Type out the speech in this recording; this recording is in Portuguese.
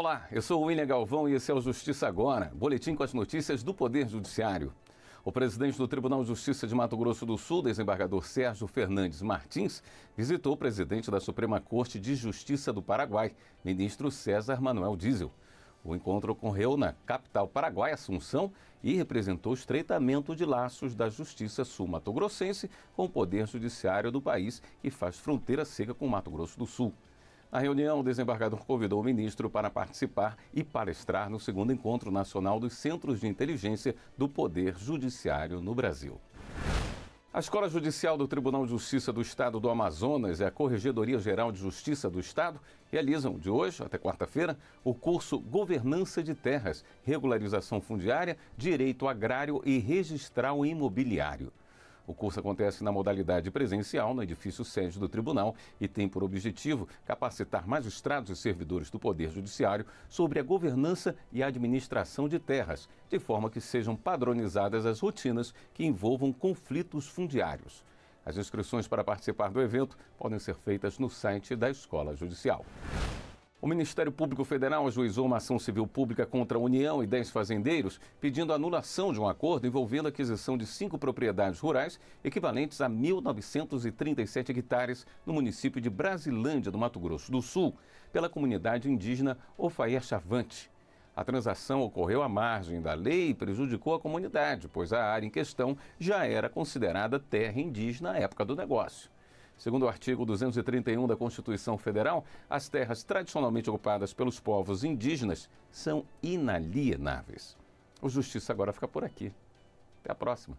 Olá, eu sou o William Galvão e esse é o Justiça Agora, boletim com as notícias do Poder Judiciário. O presidente do Tribunal de Justiça de Mato Grosso do Sul, desembargador Sérgio Fernandes Martins, visitou o presidente da Suprema Corte de Justiça do Paraguai, ministro César Manuel Diesel. O encontro ocorreu na capital paraguaia, Assunção, e representou o estreitamento de laços da Justiça Sul-Mato-Grossense com o Poder Judiciário do país, que faz fronteira seca com o Mato Grosso do Sul. Na reunião, o desembargador convidou o ministro para participar e palestrar no segundo encontro nacional dos Centros de Inteligência do Poder Judiciário no Brasil. A Escola Judicial do Tribunal de Justiça do Estado do Amazonas e é a Corregedoria Geral de Justiça do Estado realizam, de hoje até quarta-feira, o curso Governança de Terras, Regularização Fundiária, Direito Agrário e Registral Imobiliário. O curso acontece na modalidade presencial, no edifício sede do tribunal, e tem por objetivo capacitar magistrados e servidores do Poder Judiciário sobre a governança e a administração de terras, de forma que sejam padronizadas as rotinas que envolvam conflitos fundiários. As inscrições para participar do evento podem ser feitas no site da Escola Judicial. O Ministério Público Federal ajuizou uma ação civil pública contra a União e 10 fazendeiros, pedindo anulação de um acordo envolvendo a aquisição de cinco propriedades rurais equivalentes a 1.937 hectares no município de Brasilândia, no Mato Grosso do Sul, pela comunidade indígena Ofaia Chavante. A transação ocorreu à margem da lei e prejudicou a comunidade, pois a área em questão já era considerada terra indígena à época do negócio. Segundo o artigo 231 da Constituição Federal, as terras tradicionalmente ocupadas pelos povos indígenas são inalienáveis. O Justiça agora fica por aqui. Até a próxima.